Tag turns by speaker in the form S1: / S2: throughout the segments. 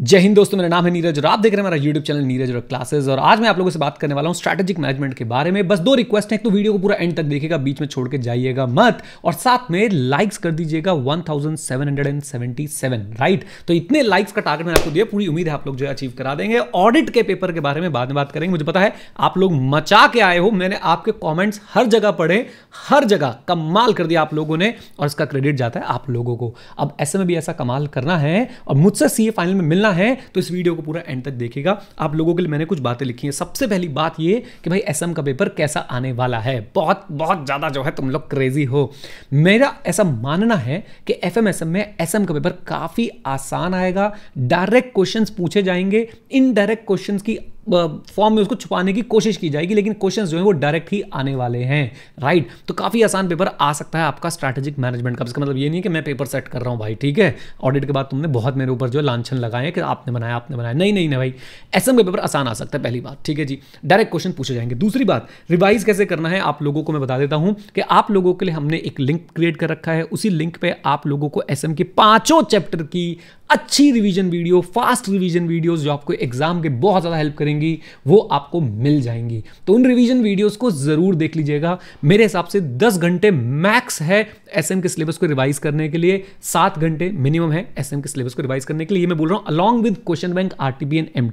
S1: जय हिंद दोस्तों मेरा नाम है नीरज और आप देख रहे हैं हमारा यूट्यूब चैनल नीरज और क्लासेस और आज मैं आप लोगों से बात करने वाला हूं स्ट्रैटेजिक मैनेजमेंट के बारे में बस दो रिक्वेस्ट है एक तो वीडियो को पूरा एंड तक देखिएगा बीच में छोड़ के जाइएगा मत और साथ में लाइक्स कर दीजिएगा 1777 राइट तो इतने लाइक्स का टारगेट मैंने आपको दिया पूरी उम्मीद है आप लोग जो है अचीव करा देंगे ऑडिट के पेपर के बारे में बाद में बात करेंगे मुझे पता है आप लोग मचा के आए हो मैंने आपके कॉमेंट्स हर जगह पढ़े हर जगह कमाल कर दिया आप लोगों ने और इसका क्रेडिट जाता है आप लोगों को अब ऐसे में भी ऐसा कमाल करना है और मुझसे सी फाइनल में मिलना मिलना है तो इस वीडियो को पूरा एंड तक देखेगा आप लोगों के लिए मैंने कुछ बातें लिखी हैं सबसे पहली बात ये कि भाई एस का पेपर कैसा आने वाला है बहुत बहुत ज़्यादा जो है तुम लोग क्रेजी हो मेरा ऐसा मानना है कि एफ एम में एस का पेपर काफ़ी आसान आएगा डायरेक्ट क्वेश्चन पूछे जाएंगे इनडायरेक्ट क्वेश्चन की फॉर्म में उसको छुपाने की कोशिश की जाएगी लेकिन क्वेश्चंस जो है वो डायरेक्ट ही आने वाले हैं राइट तो काफ़ी आसान पेपर आ सकता है आपका स्ट्रैटेजिक मैनेजमेंट का इसका मतलब ये नहीं कि मैं पेपर सेट कर रहा हूँ भाई ठीक है ऑडिट के बाद तुमने बहुत मेरे ऊपर जो लांछन लगाए कि आपने बनाया आपने बनाया नहीं नहीं नहीं भाई एस का पेपर आसान आ सकता है पहली बात ठीक है जी डायरेक्ट क्वेश्चन पूछे जाएंगे दूसरी बात रिवाइज कैसे करना है आप लोगों को मैं बता देता हूँ कि आप लोगों के लिए हमने एक लिंक क्रिएट कर रखा है उसी लिंक पर आप लोगों को एस के पांचों चैप्टर की अच्छी revision video fast revision videos जो आपको एग्जाम के बहुत ज़्यादा हेल्प करेंगी वो आपको मिल जाएंगी तो उन रिवीजन वीडियोस को ज़रूर देख लीजिएगा मेरे हिसाब से 10 घंटे मैक्स है एसएम के सिलेबस को रिवाइज करने के लिए सात घंटे मिनिमम है एसएम के सिलेबस को रिवाइज करने के लिए मैं बोल रहा हूँ along with question bank R and M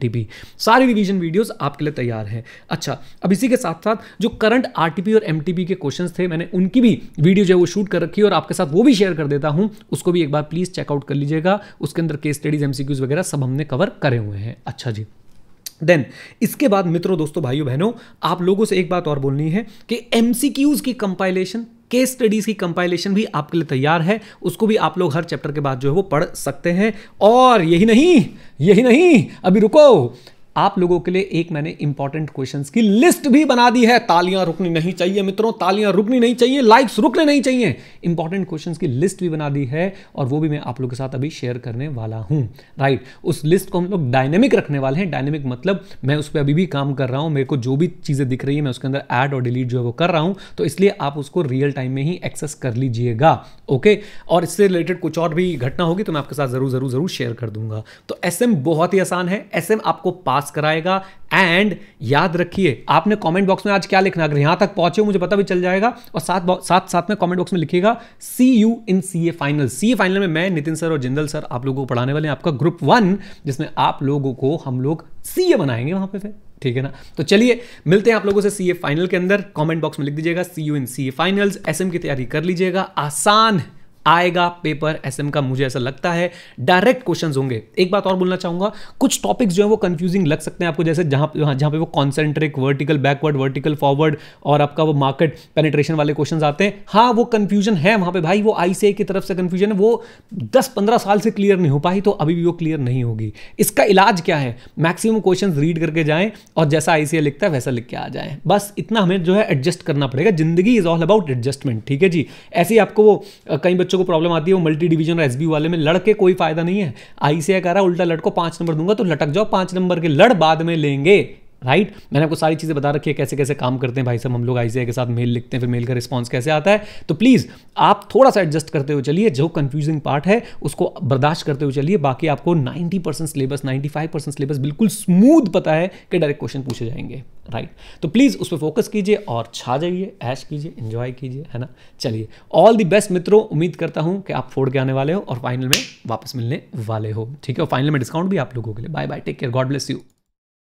S1: सारी रिविजन वीडियोज़ आपके लिए तैयार है अच्छा अब इसी के साथ साथ जो करंट आर और एम के क्वेश्चन थे मैंने उनकी भी वीडियो जो है वो शूट कर रखी है और आपके साथ वो भी शेयर कर देता हूँ उसको भी एक बार प्लीज़ चेकआउट कर लीजिएगा उसके उसके अंदर केस स्टडीज एमसीक्यूज वगैरह सब हमने कवर करे हुए हैं अच्छा जी देन इसके बाद मित्रों दोस्तों भाइयों बहनों आप लोगों से एक बात और बोलनी है कि एमसीक्यूज की कंपाइलेशन केस स्टडीज़ की कंपाइलेशन भी आपके लिए तैयार है उसको भी आप लोग हर चैप्टर के बाद जो है वो पढ़ सकते हैं और यही नहीं यही नहीं अभी रुको आप लोगों के लिए एक मैंने इंपॉर्टेंट क्वेश्चंस की लिस्ट भी बना दी है तालियां रुकनी नहीं चाहिए मित्रों तालियां रुकनी नहीं चाहिए लाइक्स रुकने नहीं चाहिए इंपॉर्टेंट क्वेश्चंस की लिस्ट भी बना दी है और वो भी मैं आप लोगों के साथ अभी शेयर करने वाला हूं राइट उस लिस्ट को हम लोग डायनेमिक रखने वाले हैं डायनेमिक मतलब मैं उस पर अभी भी काम कर रहा हूं मेरे को जो भी चीज़ें दिख रही है मैं उसके अंदर एड और डिलीट जो है वो कर रहा हूं तो इसलिए आप उसको रियल टाइम में ही एक्सेस कर लीजिएगा ओके और इससे रिलेटेड कुछ और भी घटना होगी तो मैं आपके साथ जरूर जरूर जरूर शेयर कर दूंगा तो एस बहुत ही आसान है एस आपको पास पास कराएगा एंड याद रखिए आपने कमेंट बॉक्स में आज क्या लिखना अगर यहां तक पहुंचे मुझे पता भी चल जाएगा और साथ साथ साथ में कमेंट बॉक्स में लिखिएगा see you in C A final C A final में मैं नितिन सर और जिंदल सर आप लोगों को पढ़ाने वाले हैं आपका ग्रुप वन जिसमें आप लोगों को हम लोग सी ए बनाएंगे वहां पे फिर ठीक है ना तो चलिए मिलते हैं आप लोगों से सी ए फाइनल के अंदर कॉमेंट बॉक्स में लिख दीजिएगा सी यू इन सी ए फाइनल्स एस की तैयारी कर लीजिएगा आसान आएगा पेपर एस का मुझे ऐसा लगता है डायरेक्ट क्वेश्चंस होंगे एक बात और बोलना चाहूंगा कुछ टॉपिक्स जो है वो कंफ्यूजिंग लग सकते हैं आपको जैसे जहां हाँ, जहां पे वो concentric vertical backward vertical forward और आपका वो मार्केट पेनिट्रेशन वाले क्वेश्चन आते हैं हाँ वो कंफ्यूजन है वहां पे भाई वो आई की तरफ से कंफ्यूजन है वो दस पंद्रह साल से क्लियर नहीं हो पाई तो अभी भी वो क्लियर नहीं होगी इसका इलाज क्या है मैक्सिमम क्वेश्चन रीड करके जाएँ और जैसा आई लिखता है वैसा लिख के आ जाए बस इतना हमें जो है एडजस्ट करना पड़ेगा जिंदगी इज ऑल अबाउट एडजस्टमेंट ठीक है जी ऐसे ही आपको वो कहीं बच्चों को प्रॉब्लम आती है वो मल्टी डिवीजन और एसबी वाले में लड़के कोई फायदा नहीं है आईसीआई कह रहा उल्टा लड़को पांच नंबर दूंगा तो लटक जाओ पांच नंबर के लड़ बाद में लेंगे राइट right? मैंने आपको सारी चीज़ें बता रखी है कैसे कैसे काम करते हैं भाई साहब हम लोग आईसीआई के साथ मेल लिखते हैं फिर मेल का रिस्पॉन्स कैसे आता है तो प्लीज़ आप थोड़ा सा एडजस्ट करते हुए चलिए जो कंफ्यूजिंग पार्ट है उसको बर्दाश्त करते हुए चलिए बाकी आपको 90 परसेंट सिलेबस 95 परसेंट सिलेबस बिल्कुल स्मूथ पता है कि डायरेक्ट क्वेश्चन पूछे जाएंगे राइट right? तो प्लीज़ उस पर फोकस कीजिए और छा जाइए ऐश कीजिए इंजॉय कीजिए है ना चलिए ऑल दी बेस्ट मित्रों उम्मीद करता हूं कि आप फोड़ के आने वाले हो और फाइनल में वापस मिलने वाले हो ठीक है और फाइनल में डिस्काउंट भी आप लोगों के लिए bye bye take care God bless you